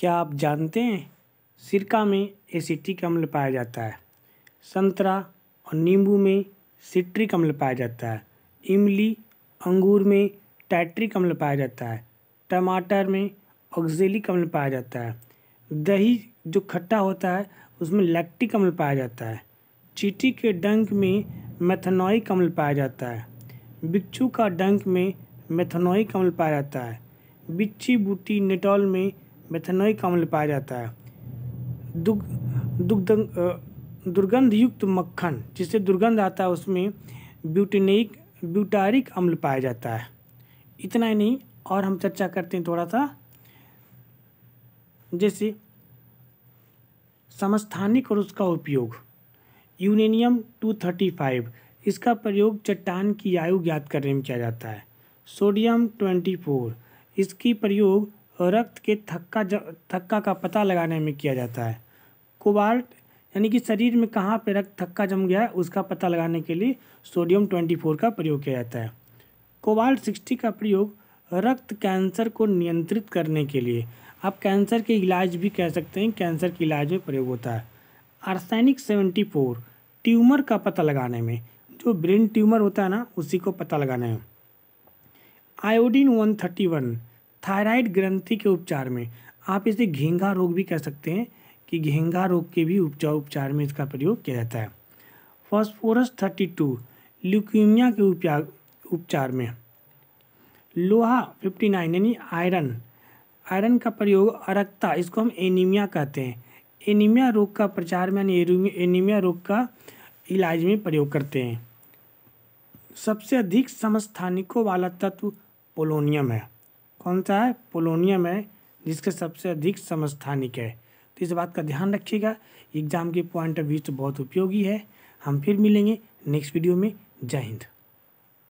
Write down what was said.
क्या आप जानते हैं सिरका में एसिटिक अम्ल पाया जाता है संतरा और नींबू में सिट्रिक अम्ल पाया जाता है इमली अंगूर में टाइट्रिक अम्ल पाया जाता है टमाटर में ऑक्जेलिक अम्ल पाया जाता है दही जो खट्टा होता है उसमें लैक्टिक अम्ल पाया जाता है चीटी के डंक में मैथनॉइक अम्ल पाया जाता है बिच्छू का डंक में मेथनोइक अम्ल पाया जाता है बिच्छी बूटी नेटॉल में मेथनोइक अम्ल पाया जाता है दुग दुग, दुर्गंध युक्त मक्खन जिससे दुर्गंध आता है उसमें ब्यूटिनिक ब्यूटारिक अम्ल पाया जाता है इतना ही नहीं और हम चर्चा करते हैं थोड़ा सा जैसे समस्थानिक और उसका उपयोग यूरेनियम टू थर्टी फाइव इसका प्रयोग चट्टान की आयु ज्ञात करने में किया जाता है सोडियम ट्वेंटी फोर इसकी प्रयोग रक्त के थक्का थक्का का पता लगाने में किया जाता है कोबाल्ट यानी कि शरीर में कहाँ पे रक्त थक्का जम गया है उसका पता लगाने के लिए सोडियम ट्वेंटी फोर का प्रयोग किया जाता है कोबाल्ट सिक्सटी का प्रयोग रक्त कैंसर को नियंत्रित करने के लिए आप कैंसर के इलाज भी कह सकते हैं कैंसर के इलाज में प्रयोग होता है आर्सैनिक सेवेंटी फोर ट्यूमर का पता लगाने में जो ब्रेन ट्यूमर होता है ना उसी को पता लगाने में iodine one thirty one thyroid ग्रंथि के उपचार में आप इसे घेंगा रोग भी कह सकते हैं कि घेंगा रोग के भी उपचार उपचार में इसका प्रयोग किया जाता है फॉस्फोरस थर्टी टू ल्यूक्यूमिया के उपचार उपचार में लोहा फिफ्टी नाइन यानी आयरन आयरन का प्रयोग अरक्ता इसको हम एनीमिया कहते हैं एनीमिया रोग का प्रचार में यानी एनीमिया रोग का इलाज में प्रयोग करते हैं सबसे अधिक समस्थानिकों वाला तत्व पोलोनियम है कौन सा है पोलोनियम है जिसके सबसे अधिक समस्थानिक है तो इस बात का ध्यान रखिएगा एग्जाम के पॉइंट ऑफ व्यू तो बहुत उपयोगी है हम फिर मिलेंगे नेक्स्ट वीडियो में जय हिंद